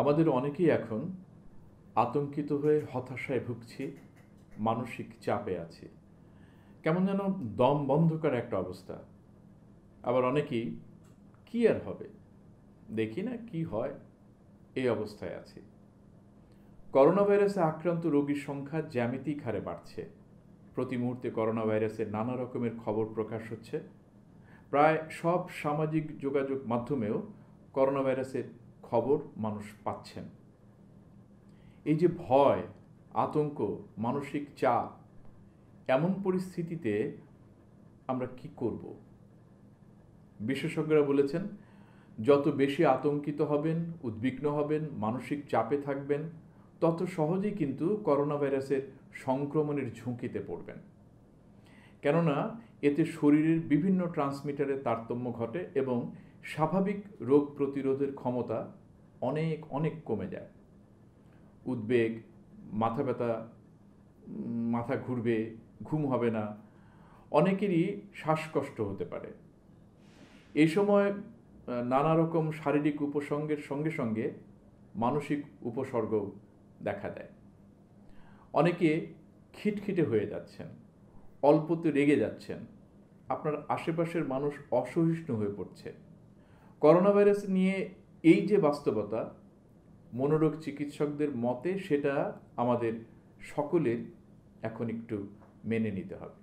আমাদের অনেকেই এখন আতঙ্কিত হয়ে হতাশায় ভুগছি মানসিক চাপে আছি কেমন যেন দম বন্ধ করা একটা অবস্থা আবার অনেকেই কী আর হবে দেখি না কি হয় এই অবস্থায় আছে করোনা ভাইরাসে আক্রান্ত রোগীর সংখ্যা জ্যামিতিক হারে বাড়ছে প্রতি মুহূর্তে করোনা ভাইরাসের নানা রকমের খবর প্রকাশ হচ্ছে প্রায় সব সামাজিক যোগাযোগ মাধ্যমেও করোনা ভাইরাসের খবর মানুষ পাচ্ছেন এই যে ভয় আতঙ্ক মানসিক চাপ এমন পরিস্থিতিতে আমরা কি করব বিশেষজ্ঞরা বলেছেন যত বেশি আতঙ্কিত হবেন উদ্বিগ্ন হবেন মানসিক চাপে থাকবেন তত সহজেই কিন্তু করোনা ভাইরাসের সংক্রমণের ঝুঁকিতে পড়বেন কেননা এতে শরীরের বিভিন্ন ট্রান্সমিটারের তারতম্য ঘটে এবং স্বাভাবিক রোগ প্রতিরোধের ক্ষমতা অনেক অনেক কমে যায় উদ্বেগ মাথা ব্যথা মাথা ঘুরবে ঘুম হবে না অনেকেরই শ্বাসকষ্ট হতে পারে এই সময় নানা রকম শারীরিক উপসঙ্গের সঙ্গে সঙ্গে মানসিক উপসর্গও দেখা দেয় অনেকে খিটখিটে হয়ে যাচ্ছেন অল্পতে রেগে যাচ্ছেন আপনার আশেপাশের মানুষ অসহিষ্ণু হয়ে পড়ছে করোনা ভাইরাস নিয়ে এই যে বাস্তবতা মনোরোগ চিকিৎসকদের মতে সেটা আমাদের সকলের এখন একটু মেনে নিতে হবে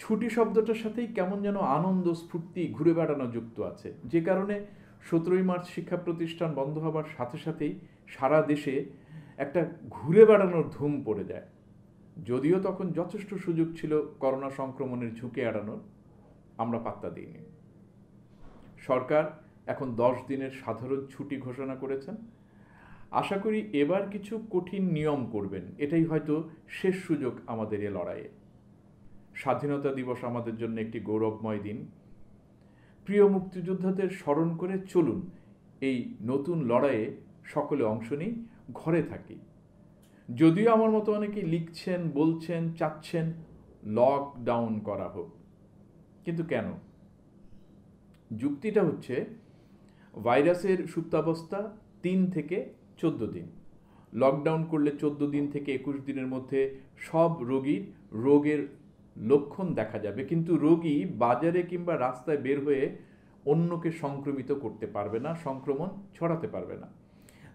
ছুটি শব্দটার সাথেই কেমন যেন আনন্দ স্ফূর্তি ঘুরে বেড়ানো যুক্ত আছে যে কারণে সতেরোই মার্চ শিক্ষা প্রতিষ্ঠান বন্ধ হবার সাথে সাথেই সারা দেশে একটা ঘুরে বেড়ানোর ধুম পড়ে যায় যদিও তখন যথেষ্ট সুযোগ ছিল করোনা সংক্রমণের ঝুঁকি এড়ানোর আমরা পাত্তা দিইনি সরকার এখন দশ দিনের সাধারণ ছুটি ঘোষণা করেছেন আশা করি এবার কিছু কঠিন নিয়ম করবেন এটাই হয়তো শেষ সুযোগ আমাদের এ লড়াইয়ে স্বাধীনতা দিবস আমাদের জন্য একটি গৌরবময় দিন প্রিয় মুক্তিযোদ্ধাদের স্মরণ করে চলুন এই নতুন লড়াইয়ে সকলে অংশ নেই ঘরে থাকি যদিও আমার মতো অনেকে লিখছেন বলছেন চাচ্ছেন লকডাউন করা হোক কিন্তু কেন যুক্তিটা হচ্ছে ভাইরাসের সুপ্তাবস্থা তিন থেকে চোদ্দ দিন লকডাউন করলে চোদ্দ দিন থেকে একুশ দিনের মধ্যে সব রোগীর রোগের লক্ষণ দেখা যাবে কিন্তু রোগী বাজারে কিংবা রাস্তায় বের হয়ে অন্যকে সংক্রমিত করতে পারবে না সংক্রমণ ছড়াতে পারবে না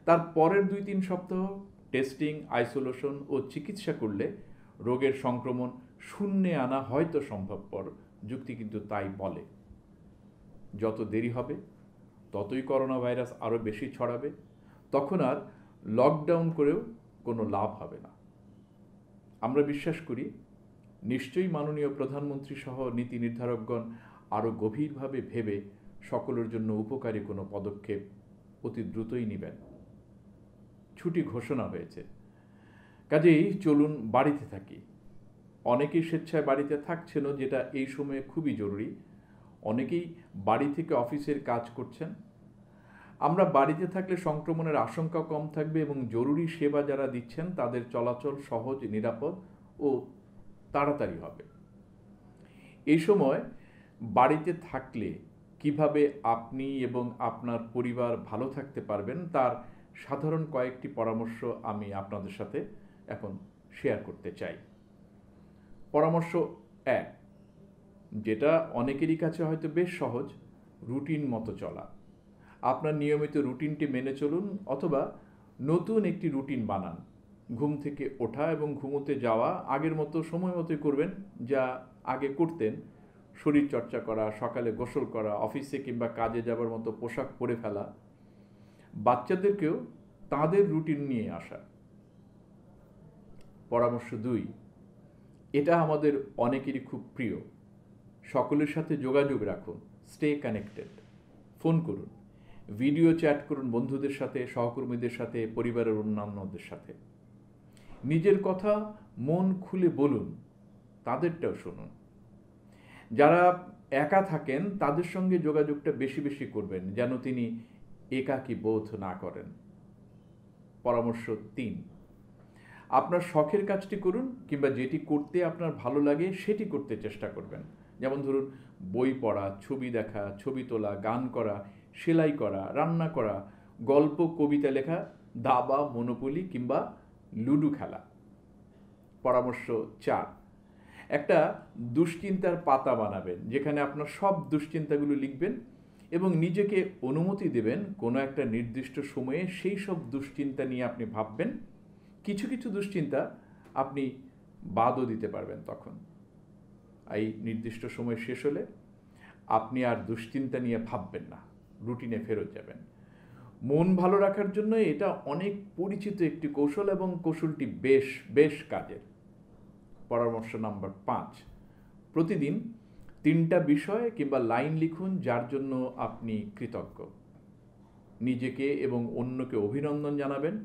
তার পরের দুই তিন সপ্তাহ টেস্টিং আইসোলেশন ও চিকিৎসা করলে রোগের সংক্রমণ শূন্যে আনা হয়তো সম্ভবপর যুক্তি কিন্তু তাই বলে যত দেরি হবে ততই করোনা ভাইরাস আরও বেশি ছড়াবে তখন আর লকডাউন করেও কোনো লাভ হবে না আমরা বিশ্বাস করি নিশ্চয়ই মাননীয় প্রধানমন্ত্রী সহ নীতি নির্ধারকগণ আরও গভীরভাবে ভেবে সকলের জন্য উপকারী কোনো পদক্ষেপ অতি দ্রুতই নেবেন ছুটি ঘোষণা হয়েছে কাজেই চলুন বাড়িতে থাকি অনেকেই স্বেচ্ছায় বাড়িতে থাকছেনও যেটা এই সময়ে খুবই জরুরি অনেকেই বাড়ি থেকে অফিসের কাজ করছেন আমরা বাড়িতে থাকলে সংক্রমণের আশঙ্কা কম থাকবে এবং জরুরি সেবা যারা দিচ্ছেন তাদের চলাচল সহজ নিরাপদ ও তাড়াতাড়ি হবে এই সময় বাড়িতে থাকলে কিভাবে আপনি এবং আপনার পরিবার ভালো থাকতে পারবেন তার সাধারণ কয়েকটি পরামর্শ আমি আপনাদের সাথে এখন শেয়ার করতে চাই পরামর্শ এক যেটা অনেকেরই কাছে হয়তো বেশ সহজ রুটিন মতো চলা আপনার নিয়মিত রুটিনটি মেনে চলুন অথবা নতুন একটি রুটিন বানান ঘুম থেকে ওঠা এবং ঘুমোতে যাওয়া আগের মতো সময় মতোই করবেন যা আগে করতেন শরীর চর্চা করা সকালে গোসল করা অফিসে কিংবা কাজে যাবার মতো পোশাক পরে ফেলা বাচ্চাদেরকেও তাদের রুটিন নিয়ে আসা পরামর্শ দুই এটা আমাদের অনেকেরই খুব প্রিয় সকলের সাথে যোগাযোগ রাখুন স্টে কানেক্টেড ফোন করুন ভিডিও চ্যাট করুন বন্ধুদের সাথে সহকর্মীদের সাথে পরিবারের অন্যান্যদের সাথে নিজের কথা মন খুলে বলুন তাদেরটাও শুনুন যারা একা থাকেন তাদের সঙ্গে যোগাযোগটা বেশি বেশি করবেন যেন তিনি একাকী বোধ না করেন পরামর্শ তিন আপনার শখের কাজটি করুন কিংবা যেটি করতে আপনার ভালো লাগে সেটি করতে চেষ্টা করবেন যেমন ধরুন বই পড়া ছবি দেখা ছবি তোলা গান করা সেলাই করা রান্না করা গল্প কবিতা লেখা দাবা মনোপলি কিংবা লুডু খেলা পরামর্শ চার একটা দুশ্চিন্তার পাতা বানাবেন যেখানে আপনার সব দুশ্চিন্তাগুলো লিখবেন এবং নিজেকে অনুমতি দেবেন কোনো একটা নির্দিষ্ট সময়ে সেই সব দুশ্চিন্তা নিয়ে আপনি ভাববেন কিছু কিছু দুশ্চিন্তা আপনি বাদও দিতে পারবেন তখন এই নির্দিষ্ট সময় শেষ হলে আপনি আর দুশ্চিন্তা নিয়ে ভাববেন না রুটিনে ফেরত যাবেন মন ভালো রাখার জন্য এটা অনেক পরিচিত একটি কৌশল এবং কৌশলটি বেশ বেশ কাজের পরামর্শ নাম্বার পাঁচ প্রতিদিন তিনটা বিষয় কিংবা লাইন লিখুন যার জন্য আপনি কৃতজ্ঞ নিজেকে এবং অন্যকে অভিনন্দন জানাবেন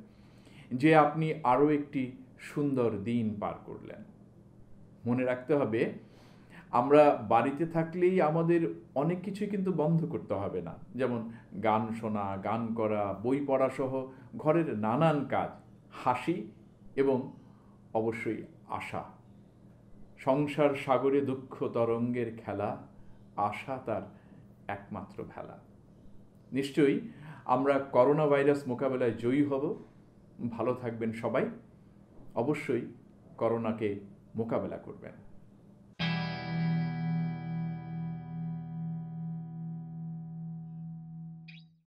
যে আপনি আরও একটি সুন্দর দিন পার করলেন মনে রাখতে হবে আমরা বাড়িতে থাকলেই আমাদের অনেক কিছুই কিন্তু বন্ধ করতে হবে না যেমন গান শোনা গান করা বই পড়া সহ ঘরের নানান কাজ হাসি এবং অবশ্যই আশা সংসার সাগরে দুঃখ তরঙ্গের খেলা আশা তার একমাত্র ভেলা নিশ্চয়ই আমরা করোনা ভাইরাস মোকাবেলায় জয়ী হব ভালো থাকবেন সবাই অবশ্যই করোনাকে মোকাবেলা করবেন